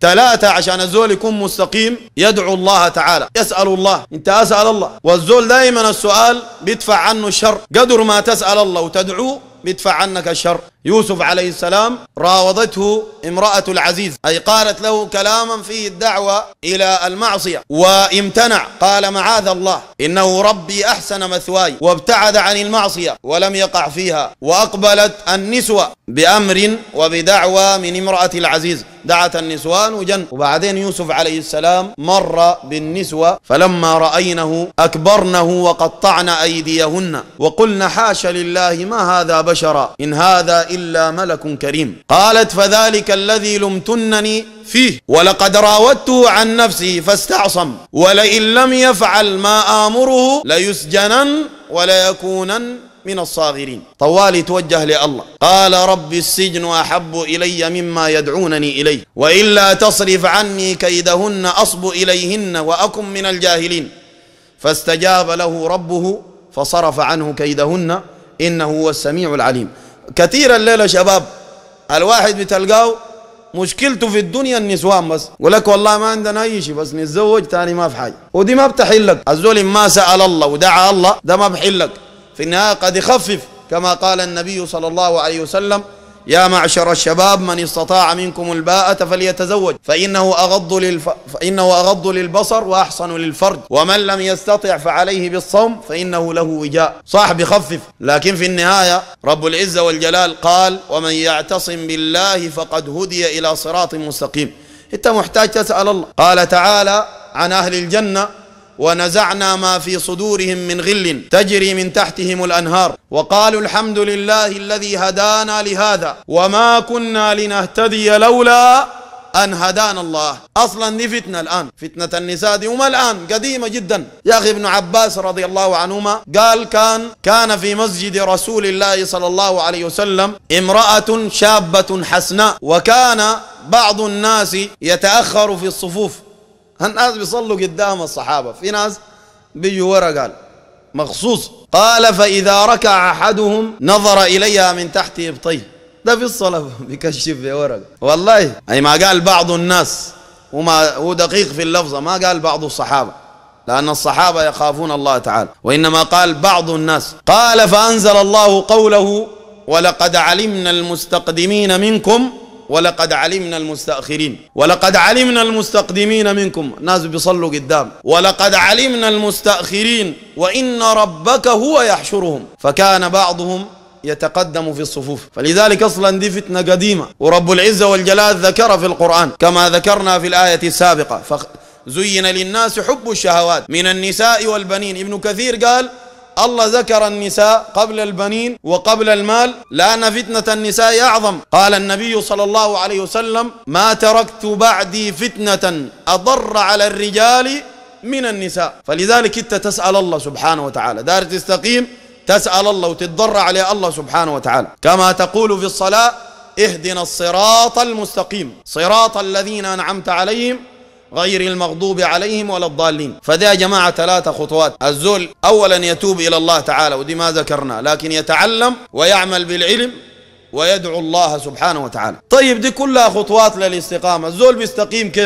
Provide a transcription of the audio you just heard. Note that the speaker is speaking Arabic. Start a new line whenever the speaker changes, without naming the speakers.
ثلاثة عشان الزول يكون مستقيم يدعو الله تعالى يسأل الله انت أسأل الله والزول دائما السؤال بيدفع عنه الشر قدر ما تسأل الله وتدعوه بيدفع عنك الشر يوسف عليه السلام راوضته امرأة العزيز أي قالت له كلاما فيه الدعوة إلى المعصية وامتنع قال معاذ الله إنه ربي أحسن مثواي وابتعد عن المعصية ولم يقع فيها وأقبلت النسوة بأمر وبدعوى من امرأة العزيز دعت النسوان وجن وبعدين يوسف عليه السلام مر بالنسوة فلما رأينه أكبرنه وقطعن أيديهن وقلن حاش لله ما هذا بشرا إن هذا إلا ملك كريم قالت فذلك الذي لمتنني فيه ولقد راودته عن نفسه فاستعصم ولئن لم يفعل ما آمره ليسجنن وليكونن من الصاغرين طوالي توجه لله قال رب السجن أحب إلي مما يدعونني إليه وإلا تصرف عني كيدهن أصب إليهن وأكن من الجاهلين فاستجاب له ربه فصرف عنه كيدهن إنه هو السميع العليم كثير الليله شباب الواحد بتلقاه مشكلته في الدنيا النسوان بس يقول لك والله ما عندنا اي شيء بس نتزوج تاني ما في حاجه ودي ما بتحلك الزول ما سال الله ودعا الله ده ما لك في النهايه قد يخفف كما قال النبي صلى الله عليه وسلم يا معشر الشباب من استطاع منكم الباءة فليتزوج فإنه أغض للف... فإنه أغض للبصر وأحصن للفرج ومن لم يستطع فعليه بالصوم فإنه له وجاء صح بخفف لكن في النهاية رب العزة والجلال قال ومن يعتصم بالله فقد هدي إلى صراط مستقيم أنت محتاج تسأل الله قال تعالى عن أهل الجنة ونزعنا ما في صدورهم من غل تجري من تحتهم الانهار وقالوا الحمد لله الذي هدانا لهذا وما كنا لنهتدي لولا أن هدانا الله أصلا دي فتنة الآن فتنة النساء دي وما الآن قديمة جدا يا أخي ابن عباس رضي الله عنهما قال كان كان في مسجد رسول الله صلى الله عليه وسلم امرأة شابة حسناء وكان بعض الناس يتأخر في الصفوف الناس بيصلوا قدام الصحابة في ناس بيجوا ورا قال مخصوص قال فإذا ركع أحدهم نظر إليها من تحت إبطيه ده في الصلاة بيكشف في ورقة والله أي ما قال بعض الناس وما هو دقيق في اللفظة ما قال بعض الصحابة لأن الصحابة يخافون الله تعالى وإنما قال بعض الناس قال فأنزل الله قوله ولقد علمنا المستقدمين منكم ولقد علمنا المستأخرين ولقد علمنا المستقدمين منكم ناس بيصلوا قدام ولقد علمنا المستأخرين وإن ربك هو يحشرهم فكان بعضهم يتقدم في الصفوف فلذلك اصلا دي فتنه قديمه ورب العزه والجلال ذكر في القران كما ذكرنا في الايه السابقه فزين للناس حب الشهوات من النساء والبنين ابن كثير قال الله ذكر النساء قبل البنين وقبل المال لأن فتنة النساء أعظم قال النبي صلى الله عليه وسلم ما تركت بعدي فتنة أضر على الرجال من النساء فلذلك أنت تسأل الله سبحانه وتعالى دار تستقيم تسأل الله وتتضر عليه الله سبحانه وتعالى كما تقول في الصلاة اهدنا الصراط المستقيم صراط الذين أنعمت عليهم غير المغضوب عليهم ولا الضالين فده يا جماعة ثلاثة خطوات الزول أولا يتوب إلى الله تعالى ودي ما ذكرنا لكن يتعلم ويعمل بالعلم ويدعو الله سبحانه وتعالى طيب دي كلها خطوات للاستقامة الزول بيستقيم كيف